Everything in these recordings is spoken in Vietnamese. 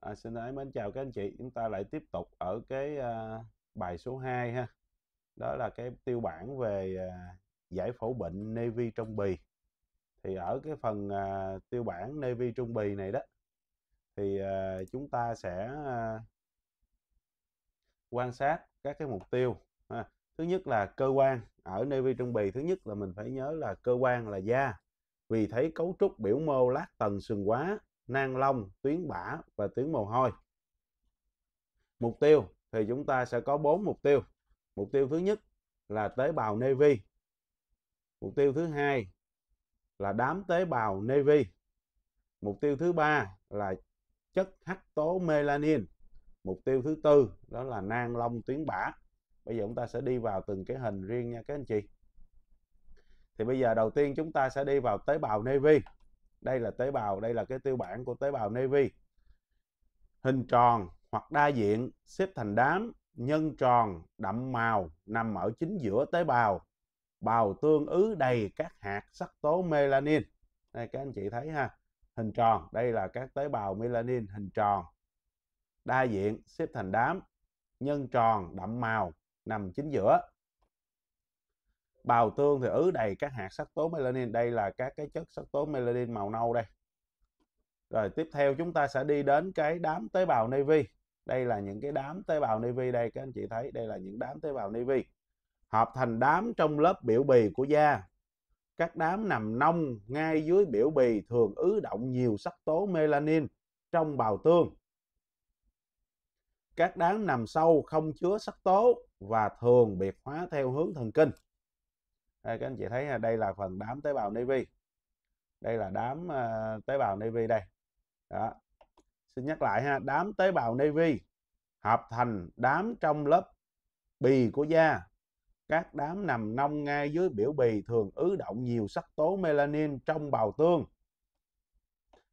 À, xin ái mến chào các anh chị chúng ta lại tiếp tục ở cái uh, bài số 2 ha đó là cái tiêu bản về uh, giải phẫu bệnh navy trong bì thì ở cái phần uh, tiêu bản navy trong bì này đó thì uh, chúng ta sẽ uh, quan sát các cái mục tiêu ha. thứ nhất là cơ quan ở navy trong bì thứ nhất là mình phải nhớ là cơ quan là da vì thấy cấu trúc biểu mô lát tầng sừng quá nang lông, tuyến bã và tuyến mồ hôi. Mục tiêu thì chúng ta sẽ có 4 mục tiêu. Mục tiêu thứ nhất là tế bào nevi. Mục tiêu thứ hai là đám tế bào nevi. Mục tiêu thứ ba là chất hắc tố melanin. Mục tiêu thứ tư đó là nang lông tuyến bã. Bây giờ chúng ta sẽ đi vào từng cái hình riêng nha các anh chị. Thì bây giờ đầu tiên chúng ta sẽ đi vào tế bào nevi đây là tế bào đây là cái tiêu bản của tế bào navy hình tròn hoặc đa diện xếp thành đám nhân tròn đậm màu nằm ở chính giữa tế bào bào tương ứ đầy các hạt sắc tố melanin đây các anh chị thấy ha hình tròn đây là các tế bào melanin hình tròn đa diện xếp thành đám nhân tròn đậm màu nằm chính giữa bào tương thì ứ đầy các hạt sắc tố melanin đây là các cái chất sắc tố melanin màu nâu đây rồi tiếp theo chúng ta sẽ đi đến cái đám tế bào navy đây là những cái đám tế bào navy đây các anh chị thấy đây là những đám tế bào navy hợp thành đám trong lớp biểu bì của da các đám nằm nông ngay dưới biểu bì thường ứ động nhiều sắc tố melanin trong bào tương các đám nằm sâu không chứa sắc tố và thường biệt hóa theo hướng thần kinh đây, các anh chị thấy à, đây là phần đám tế bào navy đây là đám uh, tế bào navy đây đó xin nhắc lại ha đám tế bào navy hợp thành đám trong lớp bì của da các đám nằm nông ngay dưới biểu bì thường ứ động nhiều sắc tố melanin trong bào tương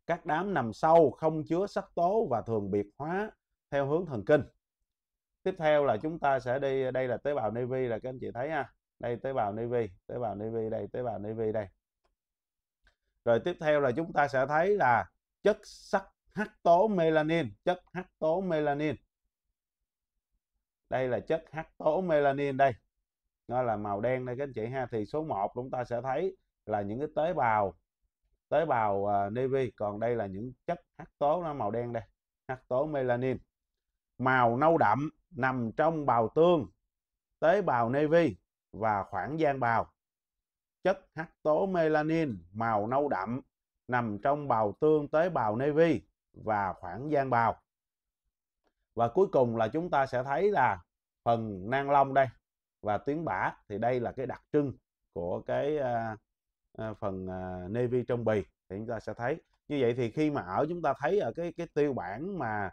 các đám nằm sâu không chứa sắc tố và thường biệt hóa theo hướng thần kinh tiếp theo là chúng ta sẽ đi đây là tế bào navy là các anh chị thấy ha đây tế bào navy tế bào navy đây tế bào navy đây rồi tiếp theo là chúng ta sẽ thấy là chất sắc hắc tố melanin chất hắc tố melanin đây là chất hắc tố melanin đây nó là màu đen đây các anh chị ha thì số 1 chúng ta sẽ thấy là những cái tế bào tế bào uh, à, navy còn đây là những chất hắc tố nó màu đen đây hắc tố melanin màu nâu đậm nằm trong bào tương tế bào navy và khoảng gian bào. Chất hắc tố melanin màu nâu đậm nằm trong bào tương tế bào navy và khoảng gian bào. Và cuối cùng là chúng ta sẽ thấy là phần nang long đây và tuyến bã thì đây là cái đặc trưng của cái à, phần à, ờ, nevi trong bì thì chúng ta sẽ thấy. Như vậy thì khi mà ở chúng ta thấy ở cái cái tiêu bản mà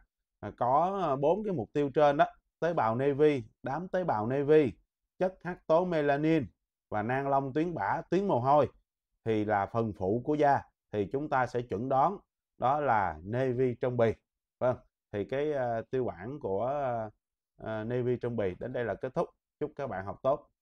có bốn cái mục tiêu trên đó, tế bào navy đám tế bào navy chất hắc tố melanin và nang lông tuyến bã tuyến mồ hôi thì là phần phụ của da thì chúng ta sẽ chuẩn đoán đó là navy trong bì vâng thì cái uh, tiêu bản của uh, navy trong bì đến đây là kết thúc chúc các bạn học tốt